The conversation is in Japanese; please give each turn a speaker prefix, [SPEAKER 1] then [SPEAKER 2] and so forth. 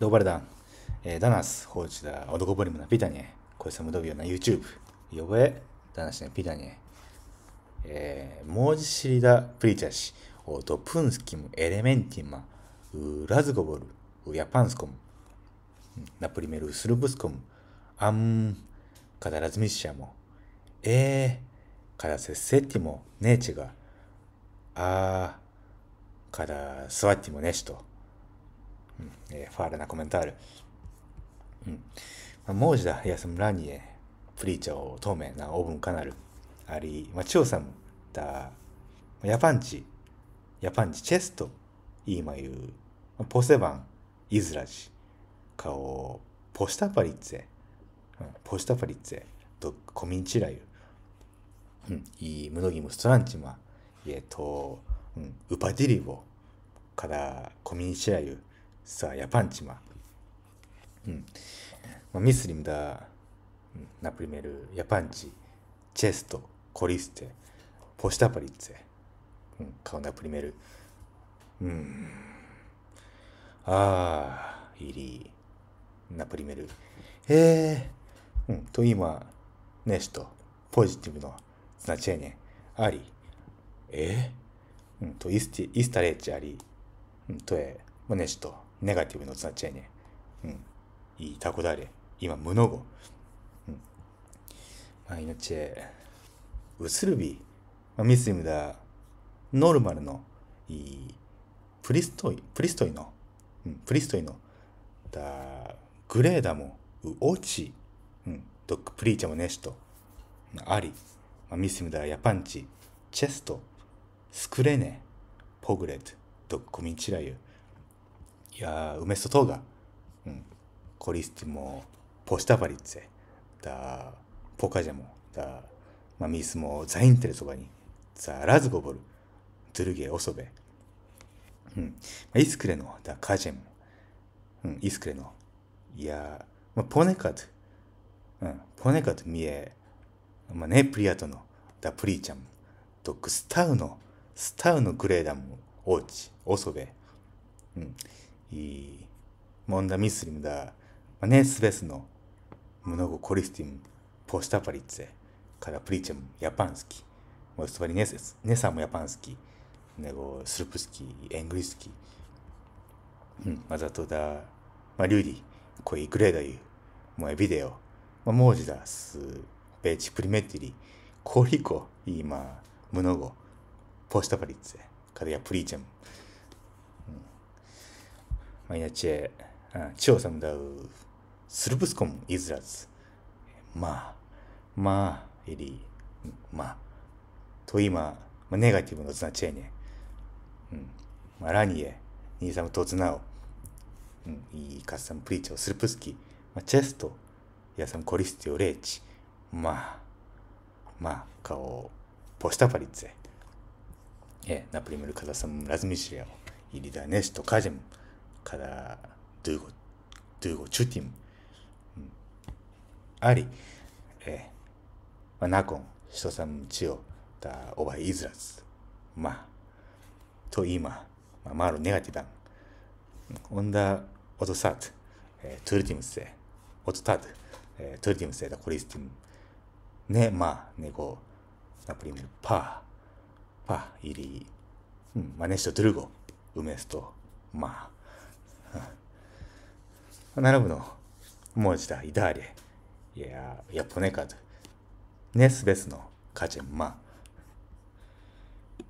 [SPEAKER 1] どうバレダン、えー、ダナス、放置だ、ダ、オドコボリムのピタニこコイサムドビオな YouTube、呼べ、ダナスなピタニエ、えー、モージシリプリチャシ、オドプンスキム、エレメンティマ、ウラズゴボル、ウヤパンスコム、ナプリメル、スルブスコム、アン、カダラズミシアも、えー、カダセセティも、ネチが、あー、カダスワティもネシと、えファールなコメントある。うん。まあ、文字だ、いや、そのラニエ、プリーチャーを透明なオーブンカナル、あり、まあ、チョウさんだ、ヤパンチ、ヤパンチ、チェスト、イーマユポセバン、イズラジ、カオ、ポスタパリッツェ、うん、ポスタパリッツェ、ドッコミンチラユ、うん、イー、ムノギムストランチマ、えっと、うん、ウパディリボ、からコミンチラユさあヤパンチマうん、まミスリムだ。うん、ナプリメルヤパンチチェストコリステポシタパリッツェ、うん、カオナプリメルうんああイリーナプリメルええうん、と今、ネシとポジティブのスナチェーネあり、えー、うんとイスティスタレッチあり、うん、とえ、ネシとネガティブのつなっちゃいね。うん。いいタコだれ。今、無の語。うん。まあ、命へ。うつるび。まあ、ミスリムだ。ノルマルの、いい、プリストイ、プリストイの、うん、プリストイの、だ、グレーダも、う、オチ、うん、ドック、プリーチャもネシト、アリ、まあ、ミスリムだ、ヤパンチ、チェスト、スクレネ、ポグレット、ドック、コミンチラユ、やー、ウメストガ。うん。コリスティモ、ポシタバリッツェ、ダポカジャモ、ダー、ミスモ、ザインテレそばに、ザラズボボル、ドゥルゲオソベ。うん。イスクレの、ダカジェモ。うん、イスクレの。いやまポネカト。うん、ポネカトミエ、まネプリアトの、ダプリーチャム、ドクスタウの、スタウのグレーダム、オーチ、オソベ。うん。이뭔가ネス・ベスのムノゴ・コリスティムポスタ・パリッツェカラ・プリチェムヤパンスキもうつバリネネサムヤパンスキネゴスルプスキエングリスキうんまざとだまリューディこれいくれダユモエビデオまあ文字だすベチプリメティリコリコ今ムノゴポスタパリッツェカラやプリチェム inače čuo sam da u srpskom izraz ma, ma ili ma to ima negativno značenje. Ma ranije nisam to znao. I kad sam pričao srpski, ma često ja sam koristio reći ma, ma kao poštapalice. E, na primjer, kada sam razmišljao ili da nešto kažem, からドゥゴ、ドゥゴ、チュティム、うん、あり、えまあ、ナコン、人さんちを、だ、おばイズラらまあ、と今、まあ、まるネガティバン、オンダ、オトサート、えトゥルティムセ、オトタート、えトゥルティムセ、ダコリスティム、ね、まあ、ね、こナプリム、パー、パー、イリうん、マネシト、ドゥルゴ、ウメスト、まあ、並ぶの文字だ、イタリア。いや、やっぱねかと。ねすべすの、かちまま。